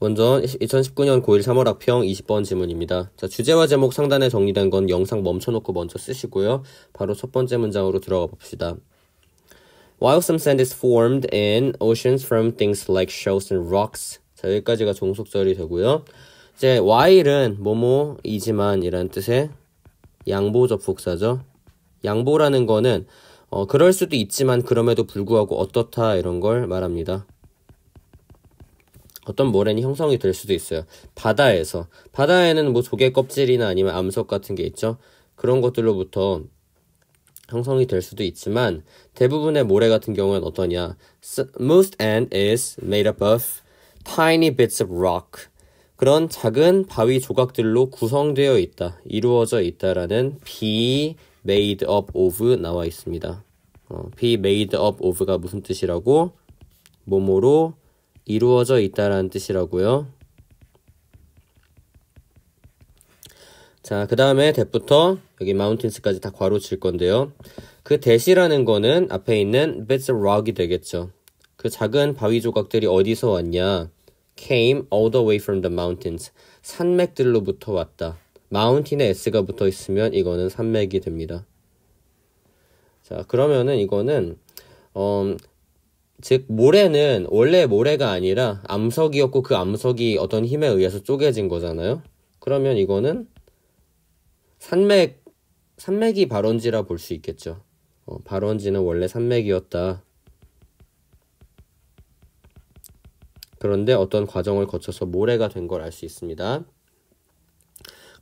먼저 2019년 고1 3월 학평 20번 지문입니다. 자, 주제와 제목 상단에 정리된 건 영상 멈춰놓고 먼저 쓰시고요. 바로 첫 번째 문장으로 들어가 봅시다. While some sand is formed in oceans from things like shoals and rocks. 자, 여기까지가 종속절이 되고요. 이제 while은 뭐뭐이지만 이라는 뜻의 양보 적복사죠 양보라는 거는 어, 그럴 수도 있지만 그럼에도 불구하고 어떻다 이런 걸 말합니다. 어떤 모래는 형성이 될 수도 있어요. 바다에서. 바다에는 뭐 조개 껍질이나 아니면 암석 같은 게 있죠. 그런 것들로부터 형성이 될 수도 있지만 대부분의 모래 같은 경우는 어떠냐? Most end is made up of tiny bits of rock. 그런 작은 바위 조각들로 구성되어 있다, 이루어져 있다라는 be made up of 나와 있습니다. 어, be made up of가 무슨 뜻이라고? 뭐뭐로 이루어져 있다라는 뜻이라고요. 자, 그 다음에 대부터 여기 마운틴스까지다 괄호 칠 건데요. 그 대시라는 거는 앞에 있는 bits of rock이 되겠죠. 그 작은 바위 조각들이 어디서 왔냐? came all the way from the mountains. 산맥들로부터 왔다. 마운틴에 s가 붙어 있으면 이거는 산맥이 됩니다. 자, 그러면은 이거는 어, 즉 모래는 원래 모래가 아니라 암석이었고 그 암석이 어떤 힘에 의해서 쪼개진 거잖아요. 그러면 이거는 산맥 산맥이 발원지라 볼 수 있겠죠. 어, 발원지는 원래 산맥이었다. 그런데 어떤 과정을 거쳐서 모래가 된 걸 알 수 있습니다.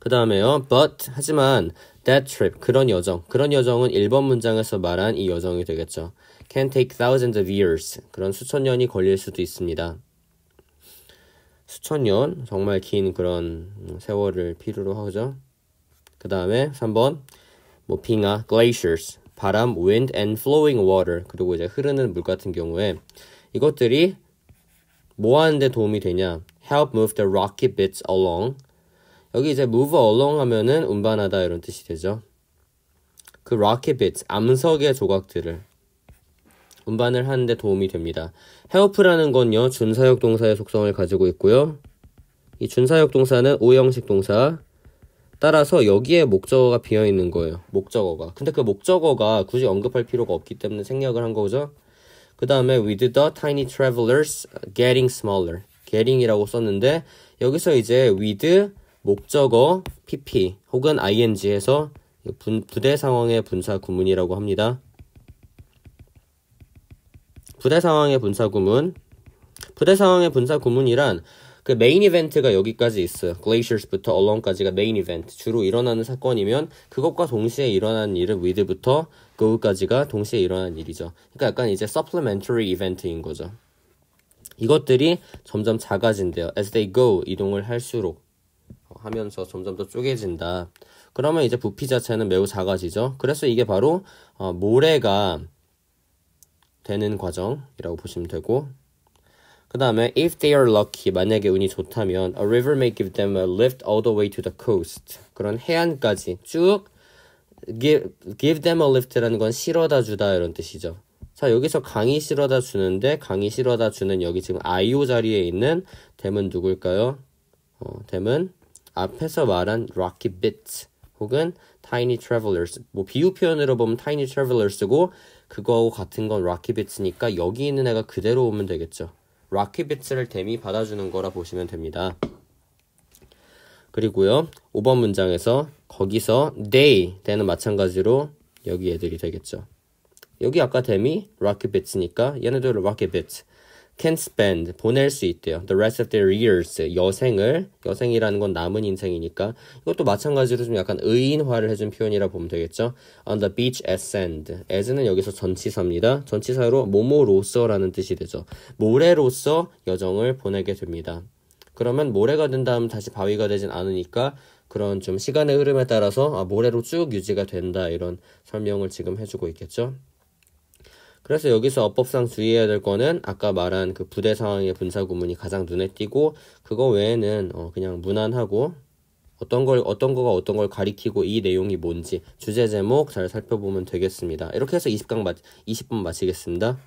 그 다음에요. But 하지만 that trip 그런 여정 그런 여정은 1번 문장에서 말한 이 여정이 되겠죠. Can take thousands of years 그런 수천 년이 걸릴 수도 있습니다. 수천 년 정말 긴 그런 세월을 필요로 하죠. 그 다음에 3번 뭐 빙하 glaciers 바람 wind and flowing water 그리고 이제 흐르는 물 같은 경우에 이것들이 뭐 하는데 도움이 되냐? Help move the rocky bits along 여기 이제 move along 하면은 운반하다 이런 뜻이 되죠. 그 rocket bits, 암석의 조각들을 운반을 하는데 도움이 됩니다. help라는 건요, 준사역 동사의 속성을 가지고 있고요. 이 준사역 동사는 오형식 동사. 따라서 여기에 목적어가 비어 있는 거예요. 목적어가. 근데 그 목적어가 굳이 언급할 필요가 없기 때문에 생략을 한 거죠. 그 다음에 with the tiny travelers getting smaller. getting이라고 썼는데 여기서 이제 with 목적어 PP 혹은 ING에서 분, 부대 상황의 분사 구문이라고 합니다. 부대 상황의 분사 구문 부대 상황의 분사 구문이란 그 메인 이벤트가 여기까지 있어. 요 Glaciers부터 Alone까지가 메인 이벤트. 주로 일어나는 사건이면 그것과 동시에 일어난 일을 with부터 go까지가 동시에 일어난 일이죠. 그러니까 약간 이제 supplementary 이벤트인 거죠. 이것들이 점점 작아진대요. As they go 이동을 할수록 하면서 점점 더 쪼개진다. 그러면 이제 부피 자체는 매우 작아지죠. 그래서 이게 바로 어, 모래가 되는 과정이라고 보시면 되고 그 다음에 if they are lucky 만약에 운이 좋다면 a river may give them a lift all the way to the coast 그런 해안까지 쭉 give, give them a lift라는 건 실어다 주다 이런 뜻이죠. 자 여기서 강이 실어다 주는데 강이 실어다 주는 여기 지금 아이오 자리에 있는 댐은 누굴까요? 어, 댐은 앞에서 말한 Rocky Bits 혹은 Tiny Travelers 뭐 비유 표현으로 보면 Tiny Travelers고 그거하고 같은 건 Rocky Bits니까 여기 있는 애가 그대로 오면 되겠죠. Rocky Bits를 대미 받아주는 거라 보시면 됩니다. 그리고요 5번 문장에서 거기서 they 되는 마찬가지로 여기 애들이 되겠죠. 여기 아까 데미 Rocky Bits니까 얘네들 Rocky Bits can spend 보낼 수 있대요. The rest of their years 여생을 여생이라는 건 남은 인생이니까 이것도 마찬가지로 좀 약간 의인화를 해준 표현이라 보면 되겠죠. On the beach a s sand. as는 여기서 전치사입니다. 전치사로 모모로서라는 뜻이 되죠. 모래로서 여정을 보내게 됩니다. 그러면 모래가 된 다음 다시 바위가 되진 않으니까 그런 좀 시간의 흐름에 따라서 아, 모래로 쭉 유지가 된다 이런 설명을 지금 해주고 있겠죠. 그래서 여기서 어법상 주의해야 될 거는 아까 말한 그 부대 상황의 분사 구문이 가장 눈에 띄고 그거 외에는 어 그냥 무난하고 어떤 걸 어떤 거가 어떤 걸 가리키고 이 내용이 뭔지 주제 제목 잘 살펴보면 되겠습니다. 이렇게 해서 20강 마, 20분 마치겠습니다.